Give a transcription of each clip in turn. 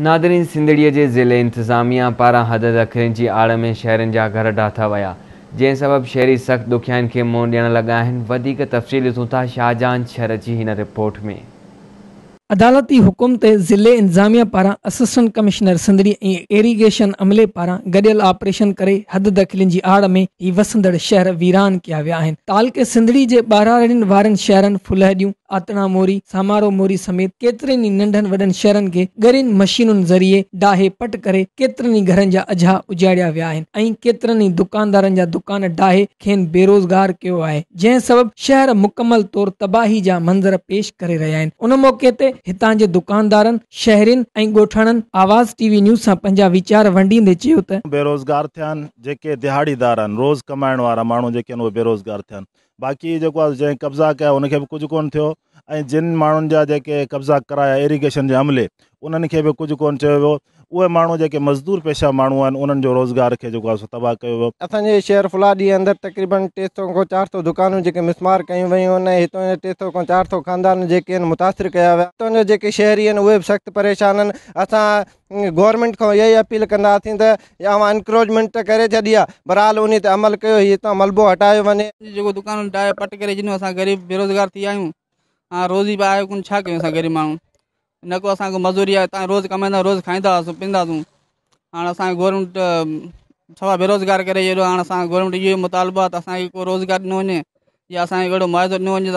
Nadreen सिंधड़ीअ जे ज़िले इंतिज़ामिया पारां हद अखरनि जी आड़ में शहरनि जा घर ॾाथा विया जंहिं सबब शहरी सख़्तु ॾुखियाई खे मोह ॾियणु लॻा आहिनि वधीक तफ़सील ॾिसूं था शाहजहान शहर जी हिन रिपोर्ट में अदालती हुकुम ते ज़िले इंतज़ामिया पारां असिस्टेंट कमिश्नर सिंधड़ी ऐं एरिगेशन अमले पारां गॾियल ऑपरेशन करे हद आड़ में वसंदड़ शहर वीरान कया विया आहिनि तालके सिंधड़ी जे ॿारहं शहरनि फुलहडियूं आतना मोरी सामारो मोरी समेत केतिरनि नंढनि वॾनि शहरनि खे ज़रिए डाहे पट करे केतिरनि घरनि जा अजाह उजाड़या विया आहिनि ऐं केतरनि दुकानदारनि जा दुकान डाहे डाहेनि बेरोज़गार कयो आहे जंहिं सभ शहर मुकमल तौर तबाही जा मंज़र पेश करे रहिया आहिनि उन मौके ते हितां जे दुकानदारनि शहरनि ऐं गोठाणनि चयो त बेरोज़गार जेके कमाइण वारा माण्हू जेके आहिनि बाक़ी जेको आहे कब्ज़ा कया उनखे बि कुझु जिन माण्हुनि जा जेके कब्ज़ा कराया इरीगेशन जे अमले उन्हनि खे बि कुझु कोन्ह चयो वियो मज़दूर पेशा माण्हू उन रोज़गार के तबाह कयो वियो शहर फुला अंदर अंदरि तक़रीबन टे सौ खां चारि सौ दुकानूं जेके मिसमार कयूं वियूं आहिनि टे सौ खां चारि सौ ख़ानदान जेके आहिनि मुतासिर कया विया हितां शहरी आहिनि उहे परेशान आहिनि गवर्नमेंट को यही अपील कंदासीं त अवां इनक्रोचमेंट त करे छॾी आहे बहरहाल उन ते अमल कयो हितां तो मलबो हटायो वञे जेको दुकान डाए पट करे ॾिनो असां ग़रीब बेरोज़गार थी आहियूं हा रोज़ी भी आहे कोन छा कयूं असां ग़रीब माण्हू न को असांखे मज़ूरी आहे रोज़ रोज़ु रोज रोज़ु खाईंदा हुआसीं पींदासूं हाणे गवर्नमेंट सवा बेरोज़गार करे छॾियो हाणे असां गवर्नमेंट इहो मुतालबो आहे त को रोज़गार दिनों वञे पंहिंजोन जो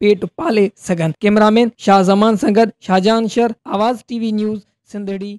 पेट पाले सघनि